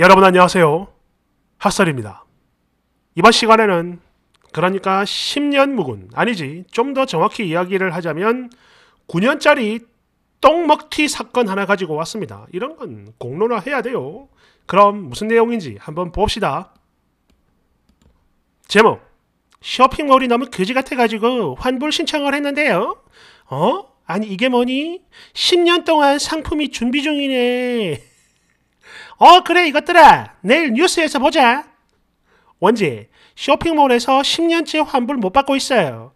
여러분 안녕하세요. 핫설입니다. 이번 시간에는 그러니까 10년 묵은 아니지 좀 더 정확히 이야기를 하자면 9년짜리 똥먹튀 사건 하나 가지고 왔습니다. 이런 건 공론화해야 돼요. 그럼 무슨 내용인지 한번 봅시다. 제목 쇼핑몰이 너무 그지 같아가지고 환불 신청을 했는데요. 어? 아니 이게 뭐니? 10년 동안 상품이 준비 중이네. 어 그래 이것들아 내일 뉴스에서 보자. 원지 쇼핑몰에서 10년째 환불 못 받고 있어요.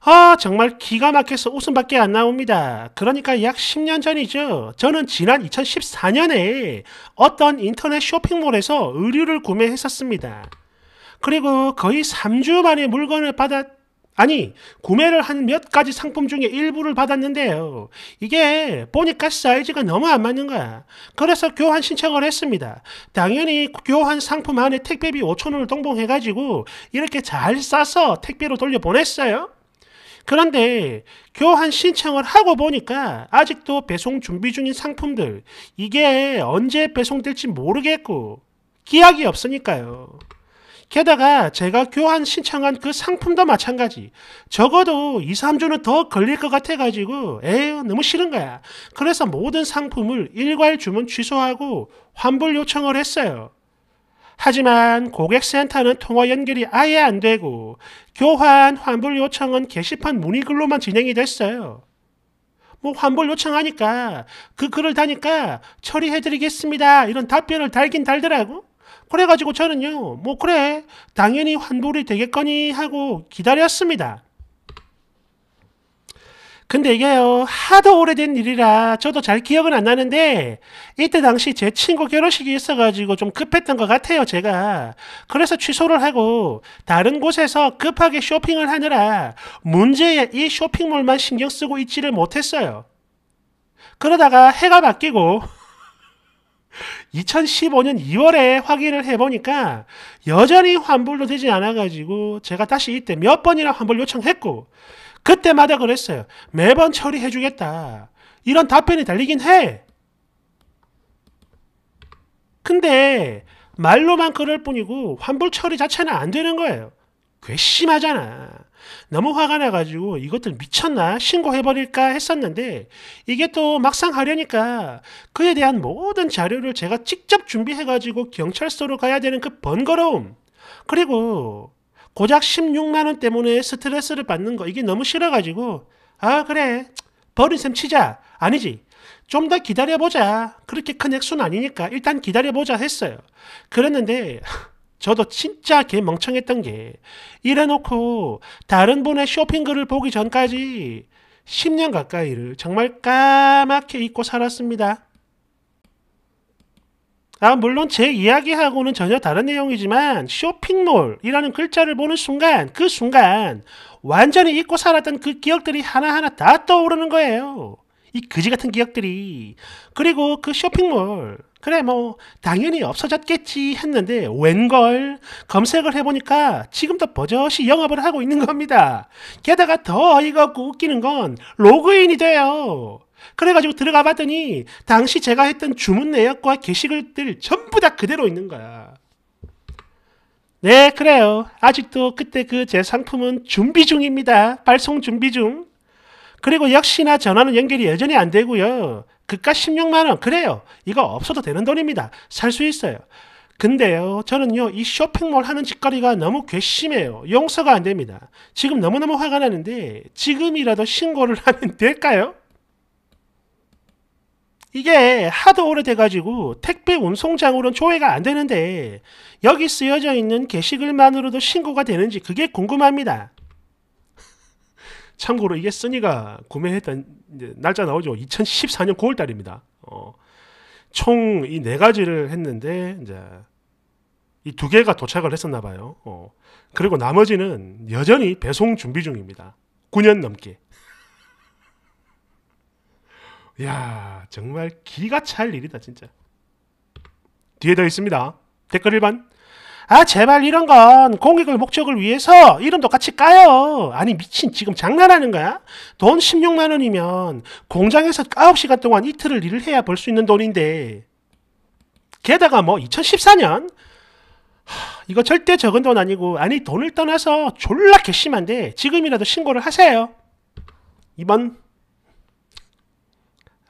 아 정말 기가 막혀서 웃음밖에 안 나옵니다. 그러니까 약 10년 전이죠. 저는 지난 2014년에 어떤 인터넷 쇼핑몰에서 의류를 구매했었습니다. 그리고 거의 3주 만에 물건을 받았 아니 구매를 한 몇 가지 상품 중에 일부를 받았는데요. 이게 보니까 사이즈가 너무 안 맞는 거야. 그래서 교환 신청을 했습니다. 당연히 교환 상품 안에 택배비 5천원을 동봉해가지고 이렇게 잘 싸서 택배로 돌려보냈어요. 그런데 교환 신청을 하고 보니까 아직도 배송 준비 중인 상품들 이게 언제 배송될지 모르겠고 기약이 없으니까요. 게다가 제가 교환 신청한 그 상품도 마찬가지. 적어도 2, 3주는 더 걸릴 것 같아가지고 에휴 너무 싫은 거야. 그래서 모든 상품을 일괄 주문 취소하고 환불 요청을 했어요. 하지만 고객센터는 통화 연결이 아예 안 되고 교환 환불 요청은 게시판 문의글로만 진행이 됐어요. 뭐 환불 요청하니까 그 글을 다니까 처리해드리겠습니다 이런 답변을 달긴 달더라고. 그래가지고 저는요, 뭐 그래, 당연히 환불이 되겠거니 하고 기다렸습니다. 근데 이게요, 하도 오래된 일이라 저도 잘 기억은 안 나는데, 이때 당시 제 친구 결혼식이 있어가지고 좀 급했던 것 같아요, 제가. 그래서 취소를 하고, 다른 곳에서 급하게 쇼핑을 하느라, 문제의 이 쇼핑몰만 신경 쓰고 있지를 못했어요. 그러다가 해가 바뀌고, 2015년 2월에 확인을 해보니까 여전히 환불도 되지 않아가지고 제가 다시 이때 몇 번이나 환불 요청했고 그때마다 그랬어요. 매번 처리해주겠다. 이런 답변이 달리긴 해. 근데 말로만 그럴 뿐이고 환불 처리 자체는 안 되는 거예요. 괘씸하잖아. 너무 화가 나가지고 이것들 미쳤나 신고해버릴까 했었는데 이게 또 막상 하려니까 그에 대한 모든 자료를 제가 직접 준비해가지고 경찰서로 가야 되는 그 번거로움 그리고 고작 16만 원 때문에 스트레스를 받는 거 이게 너무 싫어가지고 아 그래 버린 셈 치자 아니지 좀 더 기다려보자 그렇게 큰 액수는 아니니까 일단 기다려보자 했어요 그랬는데 저도 진짜 개 멍청했던 게 이래놓고 다른 분의 쇼핑글을 보기 전까지 10년 가까이를 정말 까맣게 잊고 살았습니다. 아, 물론 제 이야기하고는 전혀 다른 내용이지만 쇼핑몰이라는 글자를 보는 순간 그 순간 완전히 잊고 살았던 그 기억들이 하나하나 다 떠오르는 거예요. 이 그지 같은 기억들이 그리고 그 쇼핑몰 그래 뭐 당연히 없어졌겠지 했는데 웬걸 검색을 해보니까 지금도 버젓이 영업을 하고 있는 겁니다. 게다가 더 어이가 없고 웃기는 건 로그인이 돼요. 그래가지고 들어가 봤더니 당시 제가 했던 주문 내역과 게시글들 전부 다 그대로 있는 거야. 네, 그래요. 아직도 그때 그 제 상품은 준비 중입니다. 발송 준비 중. 그리고 역시나 전화는 연결이 여전히 안 되고요. 그가 16만 원 그래요. 이거 없어도 되는 돈입니다. 살 수 있어요. 근데요, 저는요, 이 쇼핑몰 하는 짓거리가 너무 괘씸해요. 용서가 안 됩니다. 지금 너무너무 화가 나는데, 지금이라도 신고를 하면 될까요? 이게 하도 오래돼가지고 택배 운송장으로는 조회가 안 되는데, 여기 쓰여져 있는 게시글만으로도 신고가 되는지 그게 궁금합니다. 참고로 이게 쓰니가 구매했던 날짜 나오죠. 2014년 9월 달입니다. 어, 총이 네 가지를 했는데 이제 이 두 개가 도착을 했었나 봐요. 어, 그리고 나머지는 여전히 배송 준비 중입니다. 9년 넘게. 야 정말 기가 찰 일이다 진짜. 뒤에 더 있습니다. 댓글 1반 아 제발 이런 건 공익을 목적을 위해서 이름도 같이 까요. 아니 미친 지금 장난하는 거야? 돈 16만 원이면 공장에서 9시간 동안 이틀을 일을 해야 벌 수 있는 돈인데 게다가 뭐 2014년 하, 이거 절대 적은 돈 아니고 아니 돈을 떠나서 졸라 괘씸한데 지금이라도 신고를 하세요. 이번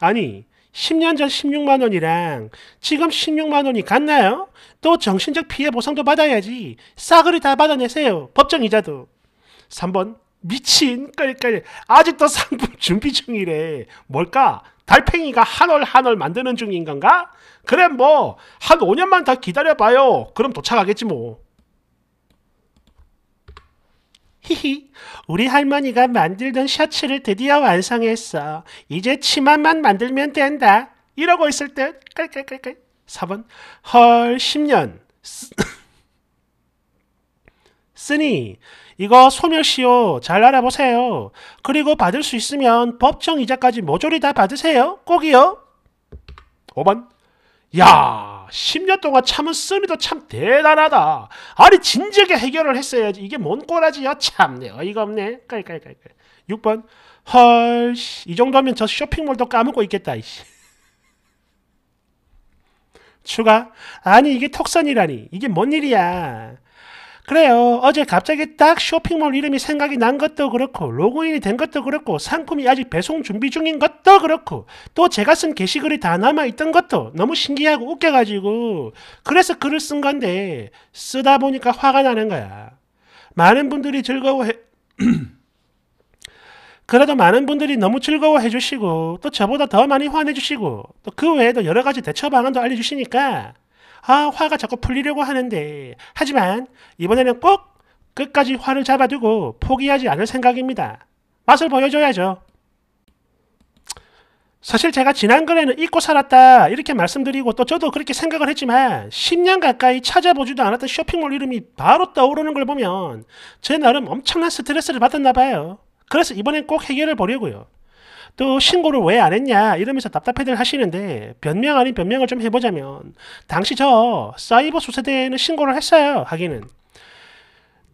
아니 10년 전 16만 원이랑 지금 16만 원이 같나요? 또 정신적 피해 보상도 받아야지. 싸그리 다 받아내세요. 법정 이자도. 3번 미친 깔깔 아직도 상품 준비 중이래. 뭘까? 달팽이가 한 올 한 올 만드는 중인 건가? 그래 뭐한 5년만 더 기다려봐요. 그럼 도착하겠지 뭐. 히히, 우리 할머니가 만들던 셔츠를 드디어 완성했어. 이제 치마만 만들면 된다. 이러고 있을 때, 깔깔깔깔. 4번, 헐, 10년. 쓰니, 이거 소멸시효 잘 알아보세요. 그리고 받을 수 있으면 법정 이자까지 모조리 다 받으세요. 꼭이요. 5번. 야, 10년 동안 참은 쓰니도참 대단하다. 아니, 진작에 해결을 했어야지. 이게 뭔 꼬라지야? 참네. 어이가 없네. 깔깔깔깔. 6번. 헐, 이 정도면 저 쇼핑몰도 까먹고 있겠다, 이씨. 추가. 아니, 이게 턱선이라니. 이게 뭔 일이야. 그래요. 어제 갑자기 딱 쇼핑몰 이름이 생각이 난 것도 그렇고 로그인이 된 것도 그렇고 상품이 아직 배송 준비 중인 것도 그렇고 또 제가 쓴 게시글이 다 남아있던 것도 너무 신기하고 웃겨가지고 그래서 글을 쓴 건데 쓰다 보니까 화가 나는 거야. 많은 분들이 즐거워해 그래도 많은 분들이 너무 즐거워해 주시고 또 저보다 더 많이 화내 주시고 또 그 외에도 여러 가지 대처 방안도 알려주시니까 아, 화가 자꾸 풀리려고 하는데. 하지만 이번에는 꼭 끝까지 화를 잡아두고 포기하지 않을 생각입니다. 맛을 보여줘야죠. 사실 제가 지난번에는 잊고 살았다 이렇게 말씀드리고 또 저도 그렇게 생각을 했지만 10년 가까이 찾아보지도 않았던 쇼핑몰 이름이 바로 떠오르는 걸 보면 제 나름 엄청난 스트레스를 받았나 봐요. 그래서 이번엔 꼭해결을 보려고요. 또 신고를 왜 안 했냐 이러면서 답답해들 하시는데 변명 아닌 변명을 좀 해보자면 당시 저 사이버 수세대에는 신고를 했어요 하기는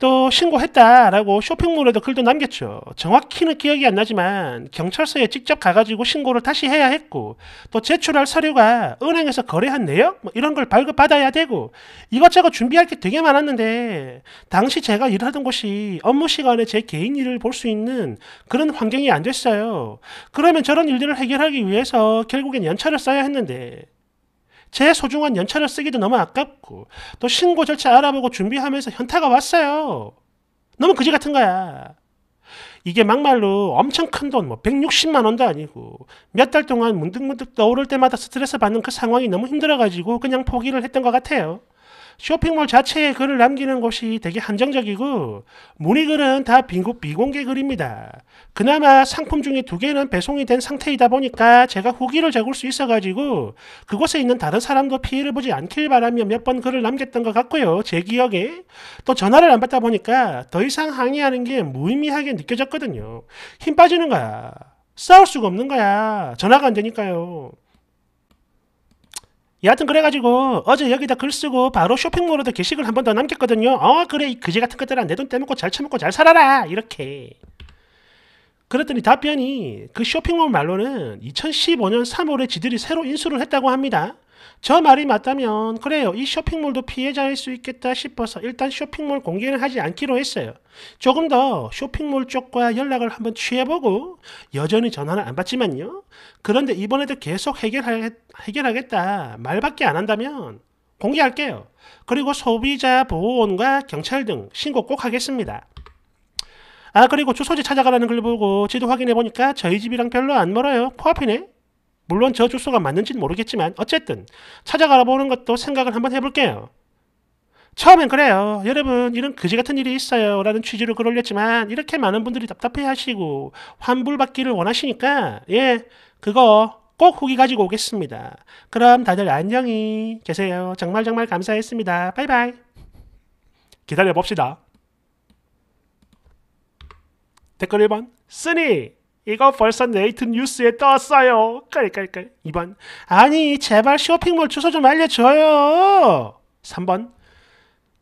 또 신고했다라고 쇼핑몰에도 글도 남겼죠. 정확히는 기억이 안 나지만 경찰서에 직접 가가지고 신고를 다시 해야 했고 또 제출할 서류가 은행에서 거래한 내역 뭐 이런 걸 발급받아야 되고 이것저것 준비할 게 되게 많았는데 당시 제가 일하던 곳이 업무 시간에 제 개인 일을 볼 수 있는 그런 환경이 안 됐어요. 그러면 저런 일들을 해결하기 위해서 결국엔 연차를 써야 했는데 제 소중한 연차를 쓰기도 너무 아깝고 또 신고 절차 알아보고 준비하면서 현타가 왔어요. 너무 그지 같은 거야. 이게 막말로 엄청 큰 돈, 뭐 160만 원도 아니고 몇 달 동안 문득문득 떠오를 때마다 스트레스 받는 그 상황이 너무 힘들어가지고 그냥 포기를 했던 것 같아요. 쇼핑몰 자체에 글을 남기는 곳이 되게 한정적이고 문의글은 다 빈국 비공개 글입니다. 그나마 상품 중에 두 개는 배송이 된 상태이다 보니까 제가 후기를 적을 수 있어가지고 그곳에 있는 다른 사람도 피해를 보지 않길 바라며 몇 번 글을 남겼던 것 같고요. 제 기억에 또 전화를 안 받다 보니까 더 이상 항의하는 게 무의미하게 느껴졌거든요. 힘 빠지는 거야. 싸울 수가 없는 거야. 전화가 안 되니까요. 예, 여하튼 그래가지고 어제 여기다 글 쓰고 바로 쇼핑몰에도 게시글 한 번 더 남겼거든요. 어 그래 이 그지 같은 것들아 내돈 떼먹고 잘 처먹고 잘 살아라 이렇게. 그랬더니 답변이 그 쇼핑몰 말로는 2015년 3월에 지들이 새로 인수를 했다고 합니다. 저 말이 맞다면 그래요. 이 쇼핑몰도 피해자일 수 있겠다 싶어서 일단 쇼핑몰 공개는 하지 않기로 했어요. 조금 더 쇼핑몰 쪽과 연락을 한번 취해보고 여전히 전화는 안 받지만요. 그런데 이번에도 계속 해결하겠, 해결하겠다 말밖에 안 한다면 공개할게요. 그리고 소비자 보호원과 경찰 등 신고 꼭 하겠습니다. 아 그리고 주소지 찾아가라는 글 보고 지도 확인해 보니까 저희 집이랑 별로 안 멀어요. 코앞이네. 물론 저 주소가 맞는지는 모르겠지만 어쨌든 찾아가 보는 것도 생각을 한번 해볼게요. 처음엔 그래요. 여러분 이런 그지 같은 일이 있어요. 라는 취지로 글 올렸지만 이렇게 많은 분들이 답답해하시고 환불받기를 원하시니까 예 그거 꼭 후기 가지고 오겠습니다. 그럼 다들 안녕히 계세요. 정말 정말 감사했습니다. 바이바이. 기다려 봅시다. 댓글 1번 쓰니 이거 벌써 네이트 뉴스에 떴어요. 깔깔깔. 2번. 아니, 제발 쇼핑몰 주소 좀 알려줘요. 3번.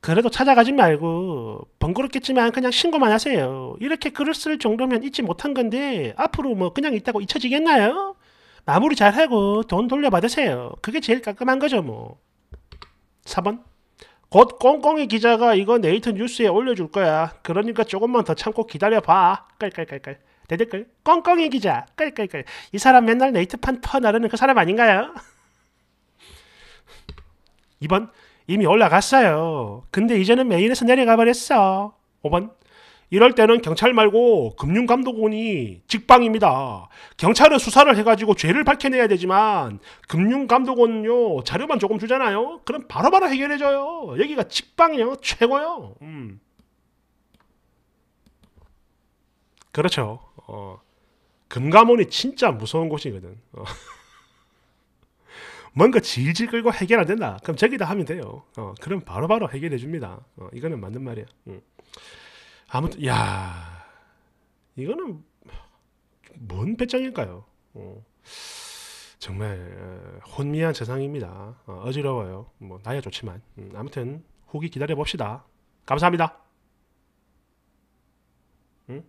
그래도 찾아가지 말고 번거롭겠지만 그냥 신고만 하세요. 이렇게 글을 쓸 정도면 잊지 못한 건데 앞으로 뭐 그냥 있다고 잊혀지겠나요? 마무리 잘하고 돈 돌려받으세요. 그게 제일 깔끔한 거죠 뭐. 4번. 곧 꽁꽁이 기자가 이거 네이트 뉴스에 올려줄 거야. 그러니까 조금만 더 참고 기다려봐. 깔깔깔깔. 대댓글 꽁꽁이 기자 끌끌끌 이 사람 맨날 네이트판 퍼나르는 그 사람 아닌가요? 2번 이미 올라갔어요. 근데 이제는 메인에서 내려가 버렸어. 5번 이럴 때는 경찰 말고 금융감독원이 직방입니다. 경찰은 수사를 해가지고 죄를 밝혀내야 되지만 금융감독원은요 자료만 조금 주잖아요. 그럼 바로바로 해결해줘요. 여기가 직방이요 최고요. 음. 그렇죠. 어, 금감원이 진짜 무서운 곳이거든. 어. 뭔가 질질 끌고 해결 안 된다. 그럼 저기다 하면 돼요. 어, 그럼 바로바로 해결해 줍니다. 어, 이거는 맞는 말이야. 응. 아무튼 야 이거는 뭔 배짱일까요? 어, 정말 어, 혼미한 세상입니다. 어, 지러워요뭐 나야 좋지만 음, 아무튼 후기 기다려 봅시다. 감사합니다. 응?